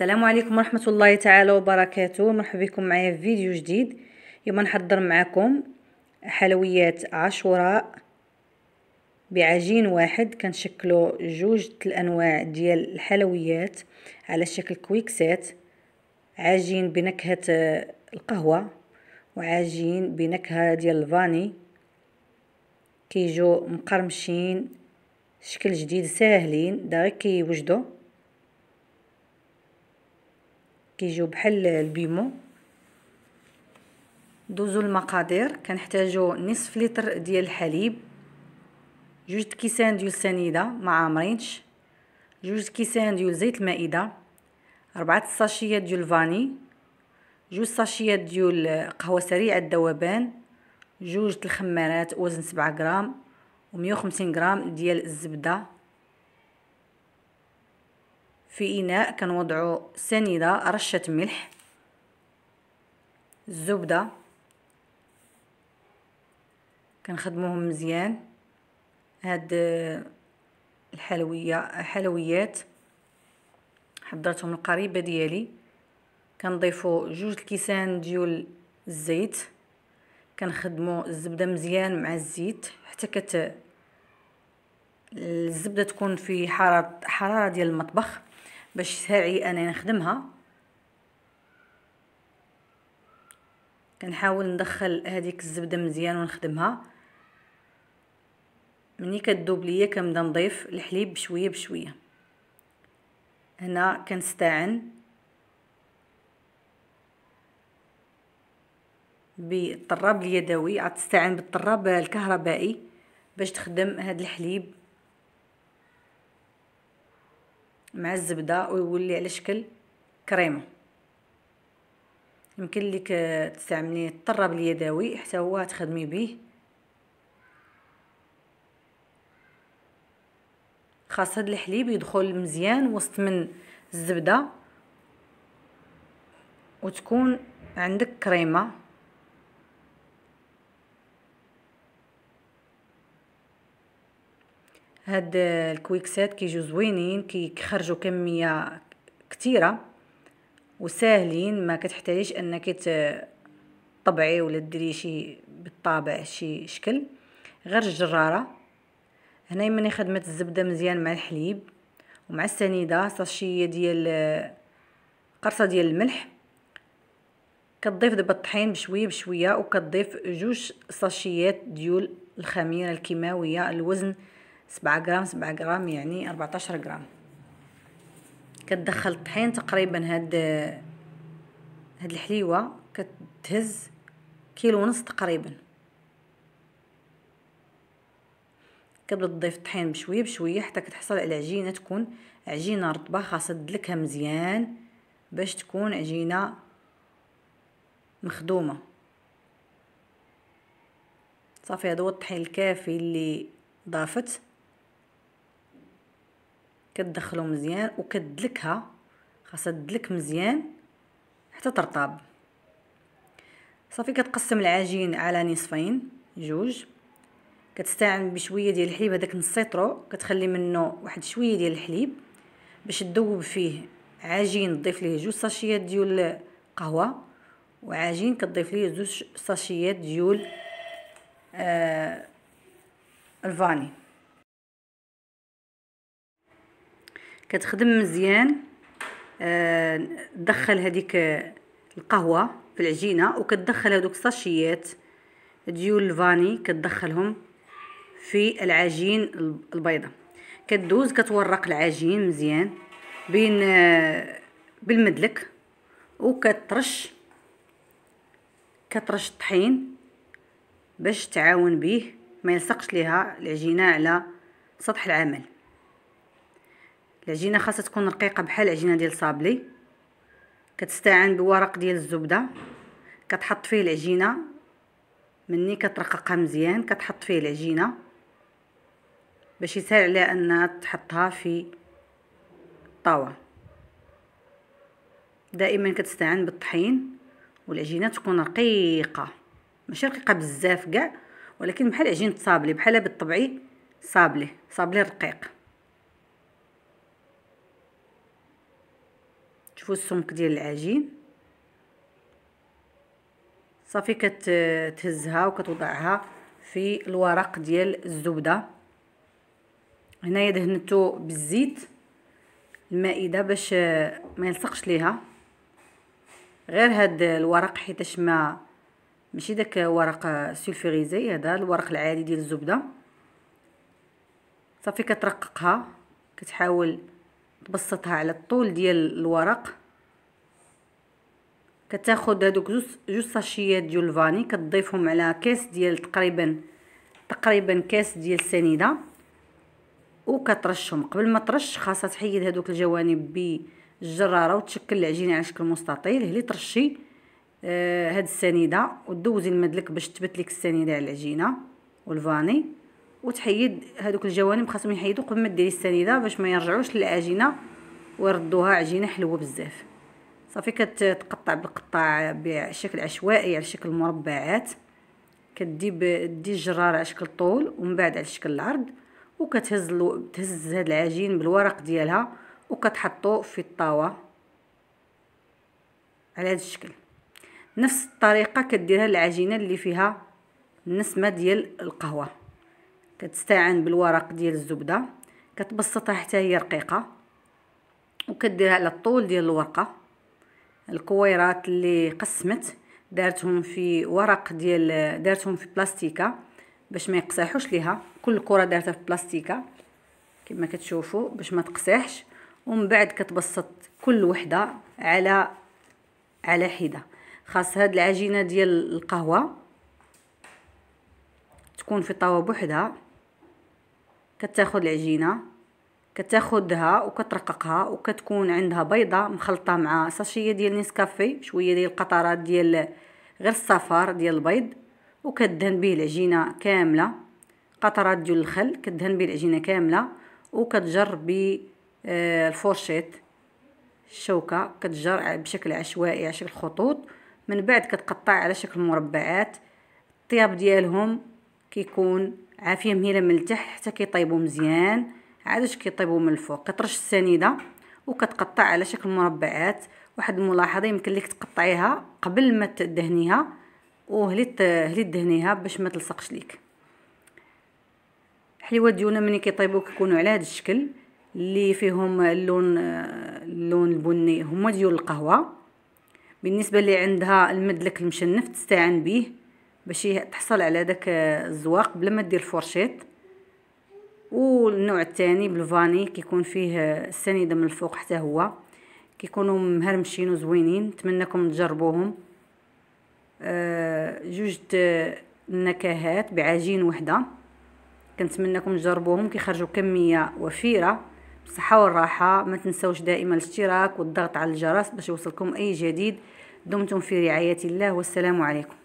السلام عليكم ورحمة الله تعالى وبركاته مرحبا بكم معايا في فيديو جديد يوم نحضر معكم حلويات عاشوراء بعجين واحد كنشكلو جوج الانواع ديال الحلويات على شكل كويكسات عجين بنكهة القهوة وعجين بنكهة ديال الفاني كيجو مقرمشين شكل جديد ساهلين داغي كيوجدو كيجيو بحال البيمو دوزو المقادير كنحتاجو نصف لتر ديال الحليب جوج كيسان ديال السنيده ما عامرينش جوج كيسان ديال زيت المائده أربعة صاشيات ديال الفاني جوج ساشيات ديال قهوه سريعه الذوبان جوج الخمارات وزن سبعة غرام ومية وخمسين غرام ديال الزبده في إناء كنوضعو سنيدة رشة ملح الزبدة كنخدموهم مزيان هاد الحلوية حلويات حضرتهم القريبة ديالي كنضيفو جوج الكيسان ديال الزيت كنخدمو الزبدة مزيان مع الزيت حتى كت الزبدة تكون في حرارة حرارة ديال المطبخ باش ساعي انا نخدمها كنحاول ندخل هذيك الزبده مزيان ونخدمها ملي كتذوب ليا كنبدا نضيف الحليب بشويه بشويه هنا كنستعن بالطراب اليدوي عاد تستعن بالطراب الكهربائي باش تخدم هاد الحليب مع الزبده ويولي على شكل كريمه يمكن لك تستعملي الطراب اليدوي حتى هو تخدمي به خاص هاد الحليب يدخل مزيان وسط من الزبده وتكون عندك كريمه هاد الكويكسات كيجيو زوينين كيخرجوا كميه كتيره وساهلين ما كتحتاجيش انك تطبعي ولا ديري شي بالطابع شي شكل غير الجراره هنا يمني خدمه الزبده مزيان مع الحليب ومع السنيده ساشيه ديال قرصه ديال الملح كتضيف دابا الطحين بشويه بشويه وكتضيف جوج ساشيات ديال الخميره الكيماويه الوزن سبعة غرام سبعة غرام يعني أربعتاشر غرام كتدخل الطحين تقريبا هاد هاد الحليوة كتهز كيلو ونص تقريبا كتبدا تضيف الطحين بشويه بشويه حتى كتحصل على عجينه تكون عجينه رطبه خاصة تدلكها مزيان باش تكون عجينه مخدومه صافي هذا هو الطحين الكافي اللي ضافت كتدخلو مزيان وكتدلكها خاصها تدلك مزيان حتى ترطب صافي كتقسم العجين على نصفين جوج كتستعمل بشويه ديال الحليب هذاك نص كتخلي منه واحد شويه ديال الحليب باش تذوب فيه عجين تضيف ليه جوج صاشيات ديال القهوه وعجين كتضيف ليه جوج صاشيات ديال آه الفاني كتخدم مزيان آه دخل هذيك القهوه في العجينه وكتدخل هذوك الساشيات ديال الفاني كتدخلهم في العجين البيضه كدوز كتورق العجين مزيان بين آه بالمدلك وكترش كترش الطحين باش تعاون بيه ما يلصقش ليها العجينه على سطح العمل العجينه خاصها تكون رقيقه بحال العجينه ديال صابلي كتستعان بورق ديال الزبده كتحط فيه العجينه مني كترققها مزيان كتحط فيه العجينه باش يسهل عليها انها تحطها في الطاوه دائما كتستعان بالطحين والعجينه تكون رقيقه ماشي رقيقه بزاف كاع ولكن بحال عجينه صابلي بحالها بالطبعي صابلي صابلي رقيق كتشوفوا السمك ديال العجين صافي كتهزها وكتوضعها في الورق ديال الزبده هنايا دهنتو بالزيت المائده باش ما يلصقش ليها غير هاد الورق حيتاش ما ماشي داك ورق سلفوريزي هذا الورق العادي ديال الزبده صافي كترققها كتحاول تبسطها على الطول ديال الورق كتاخد هادوك جوج ساشيات ديال الفاني كتضيفهم على كاس ديال تقريبا تقريبا كاس ديال السنيده وكترشهم قبل ما ترش خاصها تحيد هادوك الجوانب بالجراره وتشكل العجينه على شكل مستطيل هلي ترشي آه هاد السنيده ودوزي المدلك باش تبت لك السنيده على العجينه والفاني وتحيد هادوك الجوانب خاصهم يحيدو قبل ما ديري السنيده باش ما يرجعوش للعجينه ويردوها عجينه حلوه بزاف صافي كتقطع بالقطاع بشكل عشوائي على شكل مربعات كدي دي الجرار على شكل طول ومن بعد على شكل العرض وكتهز تهز هاد العجين بالورق ديالها وكتحطو في الطاوه على هذا الشكل نفس الطريقه كديرها العجينه اللي فيها النسمه ديال القهوه كتستعان بالورق ديال الزبده كتبسطها حتى هي رقيقه وكديرها على الطول ديال الورقه الكويرات اللي قسمت دارتهم في ورق ديال دارتهم في بلاستيكه باش ما يقصيحوش ليها كل كره دارتها في بلاستيكه كما كتشوفوا باش ما تقصيحش ومن بعد كتبسط كل وحده على على حده خاص هاد العجينه ديال القهوه تكون في طاوه بوحدها كتاخد العجينه كتاخدها وكترققها وكتكون عندها بيضه مخلطه مع ساشيه ديال نسكافي شويه ديال القطرات ديال غير الصفار ديال البيض وكدهن به العجينه كامله قطرات ديال الخل كدهن به العجينه كامله وكتجر ب آه، الفورشيت الشوكه كتجر بشكل عشوائي على شكل خطوط من بعد كتقطع على شكل مربعات الطياب ديالهم كيكون عافيه مهيله من التحت حتى كيطيبوا مزيان علاش كيطيبوا من الفوق كترش السنيده وكتقطع على شكل مربعات واحد الملاحظه يمكن لك تقطعيها قبل ما تدهنيها وهلي هلي تدهنيها باش ما تلصقش ليك حلوه ديونا ملي كيطيبوا كيكونوا على هذا الشكل اللي فيهم اللون اللون البني هما ديال القهوه بالنسبه اللي عندها المدلك المشنف تستعان به باش تحصل على داك الزواق بلا ما دير الفرشيط والنوع الثاني بالفاني كيكون فيه السنيده من الفوق حتى هو كيكونوا مهرمشين وزوينين نتمنىكم تجربوهم آه، جوج النكهات بعجين وحده كنتمنىكم تجربوهم كيخرجوا كميه وفيره بالصحه والراحه ما تنساوش دائما الاشتراك والضغط على الجرس باش يوصلكم اي جديد دمتم في رعايه الله والسلام عليكم